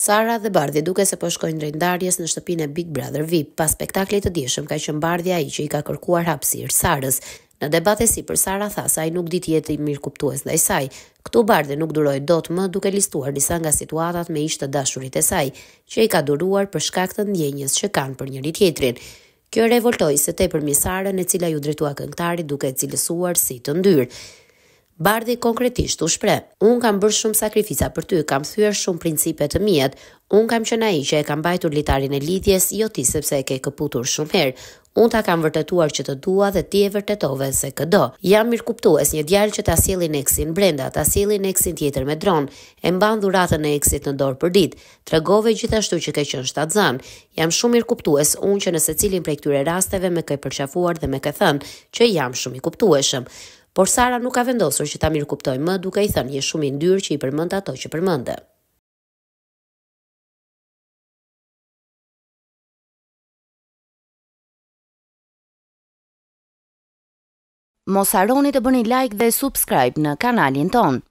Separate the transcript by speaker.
Speaker 1: Sara dhe Bardhi duke se po shkojnë drejt ndarjes në shtëpinë Big Brother VIP pas spektaklit të dishëm ka qenë Bardhi ai që i ka kërkuar hapësirë Sarës. Në debate si për Sara tha se ai nuk di të jetë i mirë kuptues ndaj saj. Ktu Bardhi nuk duroi dot më duke listuar disa nga situatat me ish të dashurit e saj që i ka duruar për shkak të ndjenjës që kanë për njëri tjetrin. Kjo revoltoi se tepërmi Sarën e cila ju drejtua këngëtarit duke cilësuar si të ndyrë. Bardhi konkretisht u shpre, unë kam bërë shumë sakrifica për ty, kam thyer shumë principe të mjetë, unë kam qëna i që e kam bajtur litarin e lidhjes, jo ti sepse e ke këputur shumë herë, unë ta kam vërtetuar që të dua dhe ti e vërtetove se këdo. Jam mirë kuptues një djalë që ta sielin eksin brenda, ta sielin eksin tjetër me dronë, e mban dhuratën e eksit në dorë për ditë, tregove gjithashtu që ke qënë shtatzan. jam shumë mirë kuptues unë që nëse cilin prej këtyre rasteve me ke përqafuar dhe me ke thënë që jam shumë i kuptueshëm por Sara nuk ka vendosur që ta mirëkuptojë më duke i thënë je shumë i ndyrë që i përmend
Speaker 2: ato që përmendë. Mos harroni të bëni like dhe subscribe në kanalin tonë.